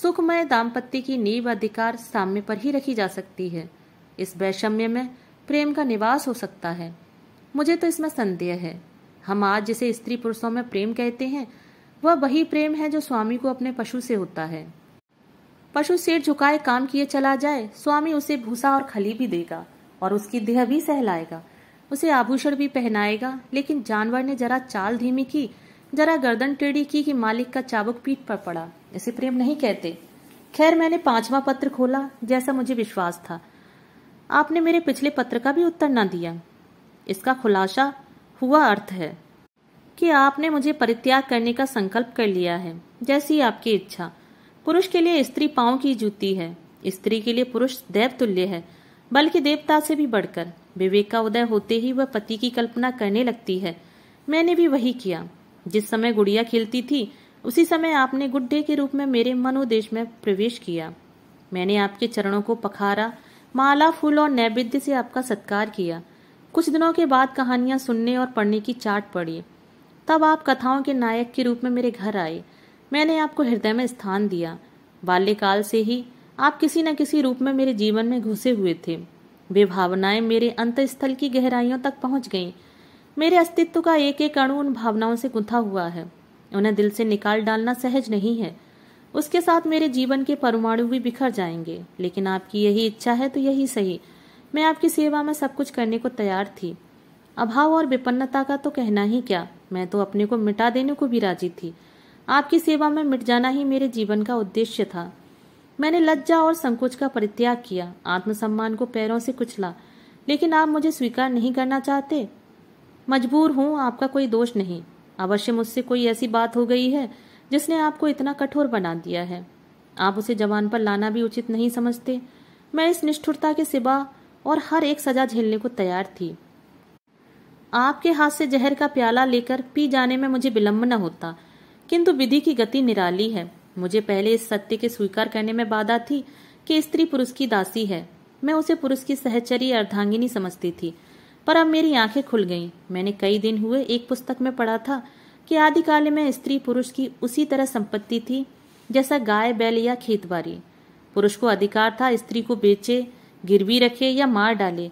सुखमय दाम्पत्य की नींव अधिकार साम्य पर ही रखी जा सकती है इस वैषम्य में प्रेम का निवास हो सकता है मुझे तो इसमें संदेह है हम आज जिसे स्त्री पुरुषों में प्रेम कहते हैं वह वही प्रेम है जो स्वामी को अपने पशु से होता है पशु सिर झुकाए काम किए चला जाए स्वामी उसे भूसा और खली भी देगा और उसकी देह भी सहलाएगा उसे आभूषण भी पहनाएगा लेकिन जानवर ने जरा चाल धीमी की जरा गर्दन टेढ़ी की कि मालिक का चाबुक पीठ पर पड़ा इसे प्रेम नहीं कहते खैर मैंने पांचवा पत्र खोला जैसा मुझे विश्वास था आपने मेरे पिछले पत्र का भी उत्तर न दिया इसका खुलासा हुआ अर्थ है कि आपने मुझे परित्याग करने का संकल्प कर लिया है जैसी आपकी इच्छा पुरुष के लिए स्त्री पाओ की जूती है स्त्री के लिए पुरुष देव तुल्य है बल्कि देवता से भी बढ़कर विवेक का उदय होते ही वह पति की कल्पना करने लगती है मैंने भी वही किया जिस समय गुड़िया खेलती थी उसी समय आपने गुड्डे के रूप में मेरे मनोदेश में प्रवेश किया मैंने आपके चरणों को पखारा माला फूल और नैवेद्य से आपका सत्कार किया कुछ दिनों के बाद कहानियां सुनने और पढ़ने की चाट पड़ी तब आप कथाओं के नायक के रूप में मेरे घर आए मैंने आपको हृदय में स्थान दिया बाल्यकाल से ही आप किसी न किसी रूप में मेरे जीवन में घुसे हुए थे वे भावनाएं मेरे अंतस्थल की गहराइयों तक पहुंच गईं मेरे अस्तित्व का एक एक अणु उन भावनाओं से गुंथा हुआ है उन्हें दिल से निकाल डालना सहज नहीं है उसके साथ मेरे जीवन के परमाणु भी बिखर जाएंगे लेकिन आपकी यही इच्छा है तो यही सही मैं आपकी सेवा में सब कुछ करने को तैयार थी अभाव और विपन्नता का तो कहना ही क्या मैं तो अपने को मिटा देने को भी राजी थी आपकी सेवा में मिट जाना ही मेरे जीवन का उद्देश्य था मैंने लज्जा और संकोच का परित्याग किया आत्मसम्मान को पैरों से कुचला लेकिन आप मुझे स्वीकार नहीं करना चाहते मजबूर हूं आपका कोई दोष नहीं अवश्य मुझसे कोई ऐसी बात हो गई है जिसने आपको इतना कठोर बना दिया है आप उसे जवान पर लाना भी उचित नहीं समझते मैं इस निष्ठुरता के सिवा और हर एक सजा झेलने को तैयार थी आपके हाथ से जहर का प्याला लेकर पी जाने में मुझे विलंब न होता किंतु विधि की गति निराली है मुझे पहले इस सत्य के स्वीकार करने में बाधा थी कि स्त्री पुरुष की दासी है मैं उसे पुरुष की सहचरी अर्धांगिनी समझती थी पर अब मेरी आंखें खुल गईं मैंने कई दिन हुए एक पुस्तक में पढ़ा था कि आदिकाल में स्त्री पुरुष की उसी तरह संपत्ति थी जैसा गाय बैल या बारी पुरुष को अधिकार था स्त्री को बेचे गिरवी रखे या मार डाले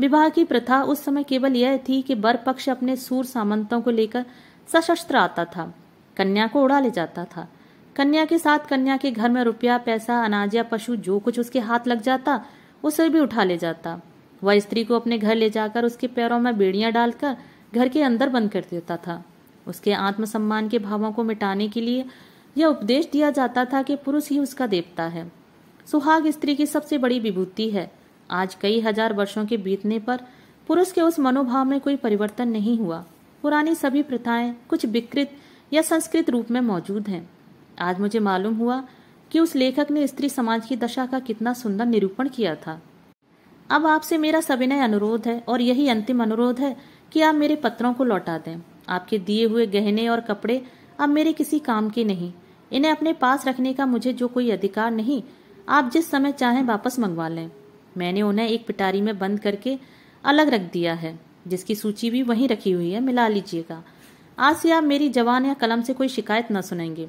विवाह की प्रथा उस समय केवल यह थी कि बर पक्ष अपने सूर सामंतों को लेकर सशस्त्र आता था कन्या को उड़ा ले जाता था कन्या के साथ कन्या के घर में रुपया पैसा अनाज या पशु जो कुछ उसके हाथ लग जाता उसे भी उठा ले जाता वह स्त्री को अपने घर ले जाकर उसके पैरों में बेड़ियां डालकर घर के अंदर बंद कर देता था उसके आत्मसम्मान के भावों को मिटाने के लिए यह उपदेश दिया जाता था कि पुरुष ही उसका देवता है सुहाग स्त्री की सबसे बड़ी विभूति है आज कई हजार वर्षों के बीतने पर पुरुष के उस मनोभाव में कोई परिवर्तन नहीं हुआ पुरानी सभी प्रथाएं कुछ विकृत या संस्कृत रूप में मौजूद हैं आज मुझे मालूम हुआ कि उस लेखक ने स्त्री समाज की दशा का कितना सुंदर निरूपण किया था अब आपसे मेरा सविनय अनुरोध है और यही अंतिम अनुरोध है कि आप मेरे पत्रों को लौटा दें आपके दिए हुए गहने और कपड़े अब मेरे किसी काम के नहीं इन्हें अपने पास रखने का मुझे जो कोई अधिकार नहीं आप जिस समय चाहें वापस मंगवा लें मैंने उन्हें एक पिटारी में बंद करके अलग रख दिया है जिसकी सूची भी वहीं रखी हुई है मिला लीजिएगा आज से आप मेरी जवान या कलम से कोई शिकायत न सुनेंगे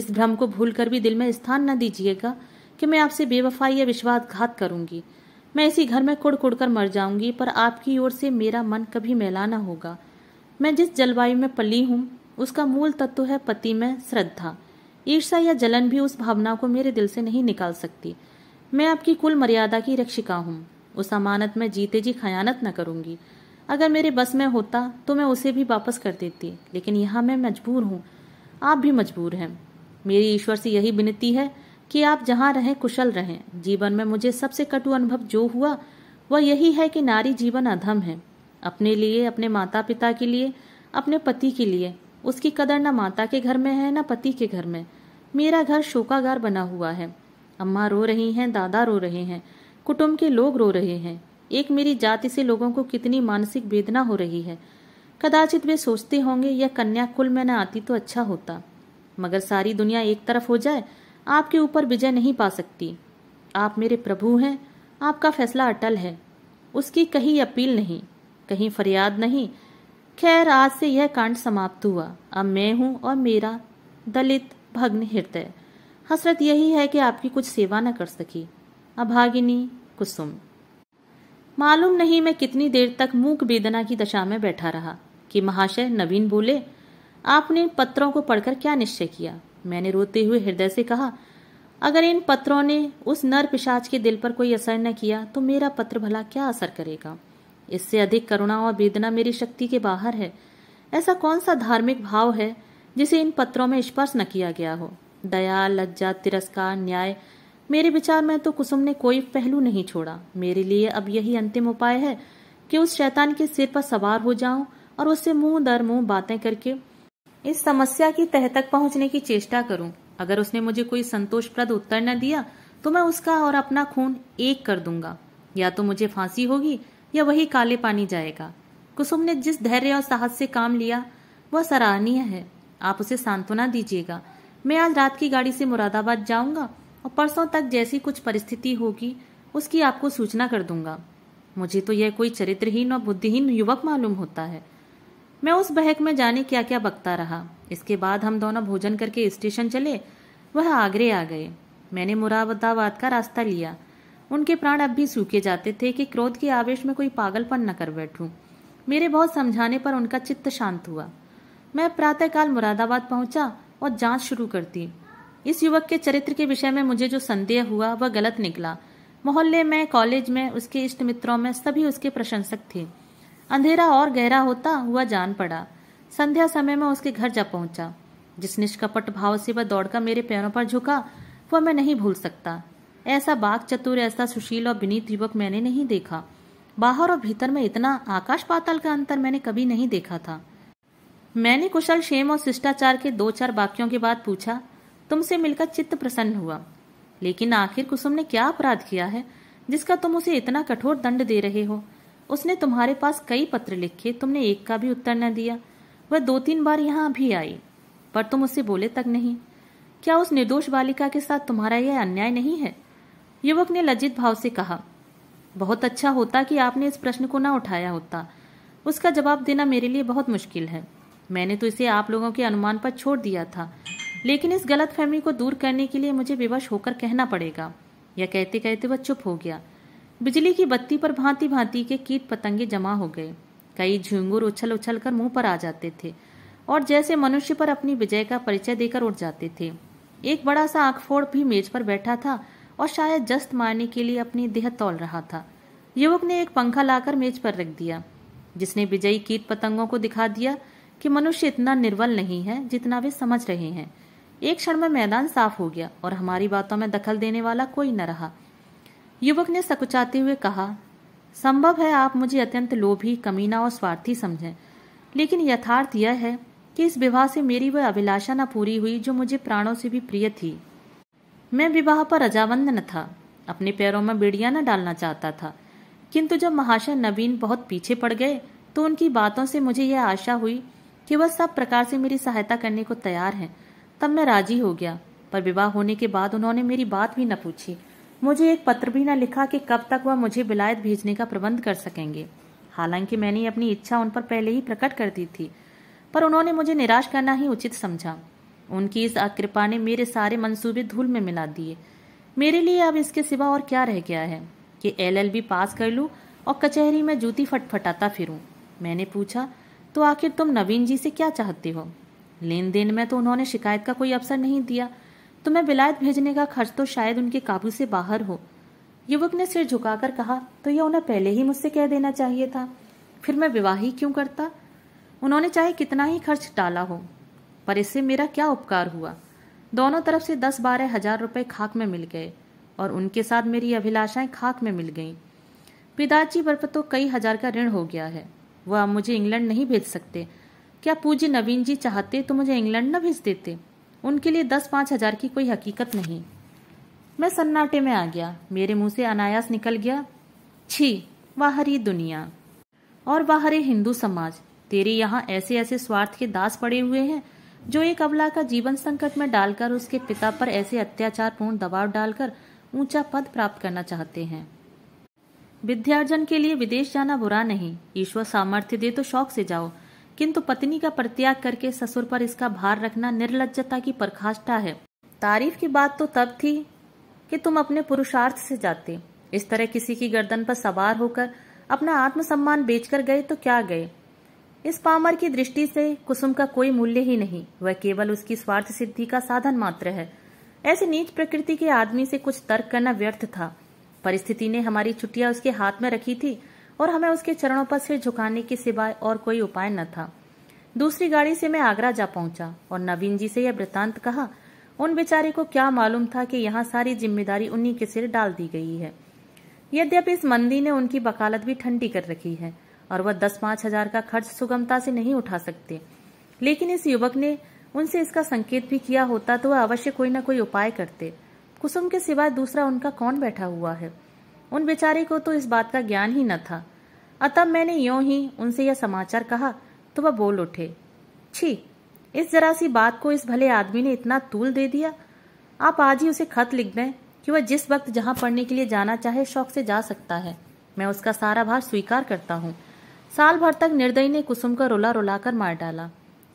इस भ्रम को भूल कर भी दिल में स्थान न दीजिएगा कि मैं आपसे बेवफाई या विश्वासघात करूंगी मैं इसी घर में कुड़ कुड़ कर मर जाऊंगी पर आपकी ओर से मेरा मन कभी मिलाना होगा मैं जिस जलवायु में पली हूँ उसका मूल तत्व है पति में श्रद्धा ईर्षा या जलन भी उस भावना को मेरे दिल से नहीं निकाल सकती मैं आपकी कुल मर्यादा की रक्षिका हूँ उस अमानत में जीते जी खयानत न करूंगी अगर मेरे बस में होता तो मैं उसे भी वापस कर देती लेकिन यहाँ मैं मजबूर हूँ आप भी मजबूर हैं मेरी ईश्वर से यही विनती है कि आप जहाँ रहें कुशल रहें जीवन में मुझे सबसे कटु अनुभव जो हुआ वह यही है कि नारी जीवन अधम है अपने लिए अपने माता पिता के लिए अपने पति के लिए उसकी कदर न माता के घर में है न पति के घर में मेरा घर शोकागार बना हुआ है अम्मा रो रही हैं दादा रो रहे हैं कुटुंब के लोग रो रहे हैं एक मेरी जाति से लोगों को कितनी मानसिक वेदना हो रही है कदाचित वे सोचते होंगे यह कन्या कुल में न आती तो अच्छा होता मगर सारी दुनिया एक तरफ हो जाए आपके ऊपर विजय नहीं पा सकती आप मेरे प्रभु हैं आपका फैसला अटल है उसकी कहीं अपील नहीं कहीं फरियाद नहीं खैर आज से यह कांड समाप्त हुआ अब मैं हूं और मेरा दलित भग्न हृदय हसरत यही है कि आपकी कुछ सेवा न कर सकी अभागिनी कुसुम मालूम नहीं मैं कितनी देर तक मूक वेदना की दशा में बैठा रहा कि महाशय नवीन बोले आपने पत्रों को पढ़कर क्या निश्चय किया मैंने रोते हुए हृदय से कहा अगर इन पत्रों ने उस नर पिशाच के दिल पर कोई असर न किया तो मेरा पत्र भला क्या असर करेगा इससे अधिक करुणा और वेदना मेरी शक्ति के बाहर है ऐसा कौन सा धार्मिक भाव है जिसे इन पत्रों में स्पर्श न किया गया हो दया लज्जा तिरस्कार न्याय मेरे विचार में तो कुसुम ने कोई पहलू नहीं छोड़ा मेरे लिए अब यही अंतिम उपाय है कि उस शैतान के सिर पर सवार हो जाऊं और उससे मुंह दर मुंह बातें करके इस समस्या की तह तक पहुंचने की चेष्टा करूं अगर उसने मुझे कोई संतोषप्रद उत्तर न दिया तो मैं उसका और अपना खून एक कर दूंगा या तो मुझे फांसी होगी या वही काले पानी जाएगा कुसुम ने जिस धैर्य और साहस से काम लिया वह सराहनीय है आप उसे सांत्वना दीजिएगा मैं आज रात की गाड़ी से मुरादाबाद जाऊंगा और परसों तक जैसी कुछ परिस्थिति होगी उसकी आपको सूचना कर दूंगा मुझे तो यह कोई चरित्रहीन और बुद्धिहीन युवक मालूम होता है मैं उस बहक में जाने क्या क्या बकता रहा इसके बाद हम दोनों भोजन करके स्टेशन चले वह आगरे आ गए मैंने मुरादाबाद का रास्ता लिया उनके प्राण अब भी सूखे जाते थे कि क्रोध के आवेश में कोई पागलपन न कर बैठूं मेरे बहुत समझाने पर उनका चित्त शांत हुआ मैं प्रातःकाल मुरादाबाद पहुंचा और जांच शुरू कर दी इस युवक के चरित्र के विषय में मुझे जो संदेह हुआ वह गलत निकला मोहल्ले में कॉलेज में उसके इष्ट मित्रों में सभी उसके प्रशंसक थे अंधेरा और गहरा होता हुआ जान पड़ा संध्या समय में उसके घर जा पहुंचा जिस निष्कपट भाव से वह दौड़कर मेरे पैरों पर झुका वह मैं नहीं भूल सकता ऐसा बाघ चतुर ऐसा सुशील और विनीत युवक मैंने नहीं देखा बाहर और भीतर में इतना आकाश पाताल का अंतर मैंने कभी नहीं देखा था मैंने कुशल शेम और शिष्टाचार के दो चार वाक्यों के बाद पूछा तुमसे मिलकर चित्त प्रसन्न हुआ लेकिन आखिर कुसुम ने क्या अपराध किया है जिसका तुम उसे इतना कठोर दंड दे रहे हो उसने तुम्हारे पास कई पत्र लिखे तुमने एक का भी उत्तर न दिया वह दो तीन बार यहाँ भी आई पर तुम उससे बोले तक नहीं क्या उस निर्दोष बालिका के साथ तुम्हारा यह अन्याय नहीं है युवक ने लज्जित भाव से कहा बहुत अच्छा होता कि आपने इस प्रश्न को ना उठाया होता उसका जवाब देना मेरे लिए बहुत मुश्किल है मैंने तो इसे आप लोगों के अनुमान पर छोड़ दिया था लेकिन इस गलतफहमी को दूर करने के लिए मुझे विवश होकर कहना पड़ेगा यह कहते कहते वह चुप हो गया बिजली की बत्ती पर भांति भांति के कीट पतंगे जमा हो गए कई झुंगुर उछल उछल कर मुंह पर आ जाते थे और जैसे मनुष्य पर अपनी विजय का परिचय देकर उड़ जाते थे एक बड़ा सा आंखफोड़ भी मेज पर बैठा था और शायद जस्त मारने के लिए अपनी देह तोल रहा था युवक ने एक पंखा लाकर मेज पर रख दिया जिसने विजयी कीट पतंगों को दिखा दिया कि मनुष्य इतना निर्बल नहीं है जितना वे समझ रहे हैं एक क्षण में मैदान साफ हो गया और हमारी बातों में दखल देने वाला कोई न रहा युवक ने सकुचाते हुए कहा संभव है आप मुझे अत्यंत लोभी कमीना और स्वार्थी समझें लेकिन यथार्थ यह है कि इस विवाह से मेरी वह अभिलाषा न पूरी हुई जो मुझे प्राणों से भी प्रिय थी मैं विवाह पर रजावंद न था अपने पैरों में बेड़िया न डालना चाहता था किंतु जब महाशय नवीन बहुत पीछे पड़ गए तो उनकी बातों से मुझे यह आशा हुई कि वह सब प्रकार से मेरी सहायता करने को तैयार हैं तब मैं राजी हो गया पर विवाह होने के बाद उन्होंने मेरी बात भी न पूछी मुझे एक पत्र भी न लिखा कि कब तक वह मुझे बिलायत भेजने का प्रबंध कर सकेंगे हालांकि मैंने अपनी इच्छा उन पर पहले ही प्रकट कर दी थी पर उन्होंने मुझे निराश करना ही उचित समझा उनकी इस अकृपा ने मेरे सारे मंसूबे धूल में मिला दिए मेरे लिए अब इसके सिवा और क्या रह गया है कि एलएलबी पास कर लूँ और कचहरी में जूती फटफटाता फिरूं मैंने पूछा तो आखिर तुम नवीन जी से क्या चाहते हो लेन देन में तो उन्होंने शिकायत का कोई अवसर नहीं दिया तो मैं बिलायत भेजने का खर्च तो शायद उनके काबू से बाहर हो युवक ने सिर झुकाकर कहा तो यह उन्हें पहले ही मुझसे कह देना चाहिए था फिर मैं विवाह ही क्यों करता उन्होंने चाहे कितना ही खर्च टाला हो पर इससे मेरा क्या उपकार हुआ दोनों तरफ से दस बारह हजार रुपए खाक में मिल गए और उनके साथ मेरी अभिलाषाएं खाक में मिल गईं पिताजी पर तो कई हजार का ऋण हो गया है वह अब मुझे इंग्लैंड नहीं भेज सकते क्या पूज्य नवीन जी चाहते तो मुझे इंग्लैंड न भेज देते उनके लिए दस पाँच हजार की कोई हकीकत नहीं मैं सन्नाटे में आ गया मेरे मुंह से अनायास निकल गया छी वाहरी दुनिया और वाहरे हिंदू समाज तेरे यहाँ ऐसे ऐसे स्वार्थ के दास पड़े हुए हैं जो एक अबला का जीवन संकट में डालकर उसके पिता पर ऐसे अत्याचारपूर्ण दबाव डालकर ऊंचा पद प्राप्त करना चाहते हैं विद्यार्जन के लिए विदेश जाना बुरा नहीं ईश्वर सामर्थ्य दे तो शौक से जाओ किंतु पत्नी का परित्याग करके ससुर पर इसका भार रखना निर्लजता की परखाष्टा है तारीफ की बात तो तब थी कि तुम अपने पुरुषार्थ से जाते इस तरह किसी की गर्दन पर सवार होकर अपना आत्मसम्मान बेचकर गए तो क्या गए इस पामर की दृष्टि से कुसुम का कोई मूल्य ही नहीं वह केवल उसकी स्वार्थ सिद्धि का साधन मात्र है ऐसे नीच प्रकृति के आदमी से कुछ तर्क करना व्यर्थ था परिस्थिति ने हमारी छुट्टियां उसके हाथ में रखी थी और हमें उसके चरणों पर सिर झुकाने के सिवाय और कोई उपाय न था दूसरी गाड़ी से मैं आगरा जा पहुंचा और नवीन जी से यह वृत्तांत कहा उन बेचारे को क्या मालूम था कि यहाँ सारी जिम्मेदारी उन्हीं के सिर डाल दी गई है यद्यपि इस मंदी ने उनकी वकालत भी ठंडी कर रखी है और वह दस पांच हजार का खर्च सुगमता से नहीं उठा सकते लेकिन इस युवक ने उनसे इसका संकेत भी किया होता तो वह अवश्य कोई न कोई उपाय करते कुसुम के सिवाय दूसरा उनका कौन बैठा हुआ है उन बेचारे को तो इस बात का ज्ञान ही न था अतः मैंने यो ही उनसे यह समाचार कहा तो वह बोल उठे छी इस जरा सी बात को इस भले आदमी ने इतना तूल दे दिया आप आज ही उसे खत लिख दें कि वह जिस वक्त जहाँ पढ़ने के लिए जाना चाहे शौक से जा सकता है मैं उसका सारा भार स्वीकार करता हूँ साल भर तक निर्दयी ने कुसुम का रोला रोला कर मार डाला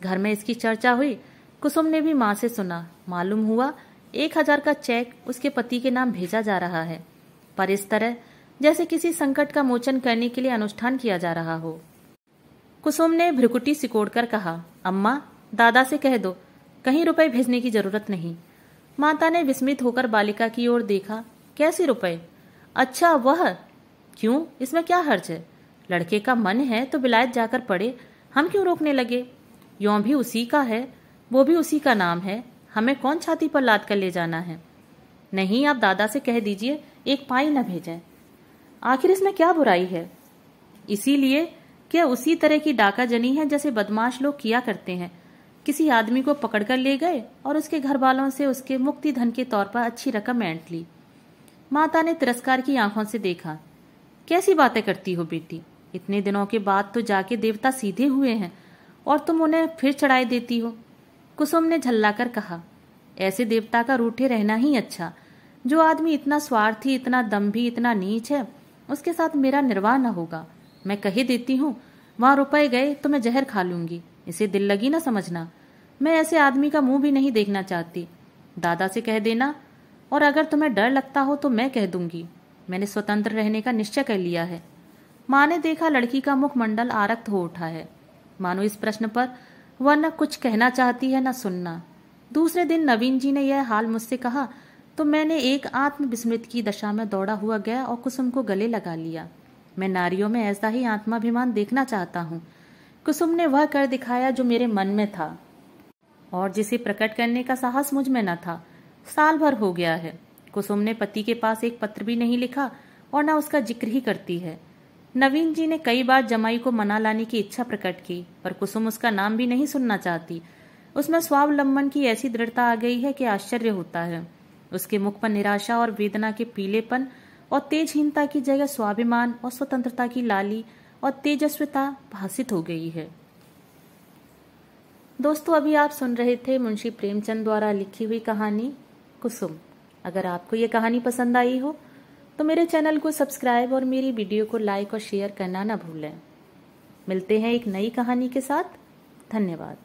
घर में इसकी चर्चा हुई कुसुम ने भी माँ से सुना मालूम हुआ एक हजार का चेक उसके पति के नाम भेजा जा रहा है पर इस तरह जैसे किसी संकट का मोचन करने के लिए अनुष्ठान किया जा रहा हो कुसुम ने भ्रिकुटी सिकोड़कर कहा अम्मा दादा से कह दो कहीं रुपए भेजने की जरूरत नहीं माता ने विस्मित होकर बालिका की ओर देखा कैसे रुपए अच्छा वह क्यों इसमें क्या हर्ज है लड़के का मन है तो बिलायत जाकर पड़े हम क्यों रोकने लगे यो भी उसी का है वो भी उसी का नाम है हमें कौन छाती पर लाद कर ले जाना है नहीं आप दादा से कह दीजिए एक पाई न भेजें आखिर इसमें क्या बुराई है इसीलिए क्या उसी तरह की डाका जनी है जैसे बदमाश लोग किया करते हैं किसी आदमी को पकड़कर ले गए और उसके घर वालों से उसके मुक्ति धन के तौर पर अच्छी रकम एंट ली माता ने तिरस्कार की आंखों से देखा कैसी बातें करती हो बेटी इतने दिनों के बाद तो जाके देवता सीधे हुए हैं और तुम उन्हें फिर चढ़ाई देती हो कुसुम ने झल्ला कर कहा ऐसे देवता का रूठे रहना ही अच्छा जो आदमी इतना स्वार्थी इतना दम्भी इतना नीच है उसके साथ मेरा निर्वाह न होगा मैं कही देती हूँ वहां रुपए गए तो मैं जहर खा लूंगी इसे दिल लगी ना समझना मैं ऐसे आदमी का मुंह भी नहीं देखना चाहती दादा से कह देना और अगर तुम्हें डर लगता हो तो मैं कह दूंगी मैंने स्वतंत्र रहने का निश्चय कर लिया है माँ ने देखा लड़की का मुख मंडल आरक्त हो उठा है मानो इस प्रश्न पर वह न कुछ कहना चाहती है न सुनना दूसरे दिन नवीन जी ने यह हाल मुझसे कहा तो मैंने एक आत्म विस्मृत की दशा में दौड़ा हुआ गया और कुसुम को गले लगा लिया मैं नारियों में ऐसा ही आत्माभिमान देखना चाहता हूँ कुसुम ने वह कर दिखाया जो मेरे मन में था और जिसे प्रकट करने का साहस मुझ में न था साल भर हो गया है कुसुम ने पति के पास एक पत्र भी नहीं लिखा और न उसका जिक्र ही करती है नवीन जी ने कई बार जमाई को मना लाने की इच्छा प्रकट की पर कुसुम उसका नाम भी नहीं सुनना चाहती उसमें स्वावलंबन की ऐसी दृढ़ता आ गई है कि आश्चर्य होता है उसके मुख पर निराशा और वेदना के पीलेपन और तेजहीनता की जगह स्वाभिमान और स्वतंत्रता की लाली और तेजस्विता भाषित हो गई है दोस्तों अभी आप सुन रहे थे मुंशी प्रेमचंद द्वारा लिखी हुई कहानी कुसुम अगर आपको ये कहानी पसंद आई हो तो मेरे चैनल को सब्सक्राइब और मेरी वीडियो को लाइक और शेयर करना ना भूलें मिलते हैं एक नई कहानी के साथ धन्यवाद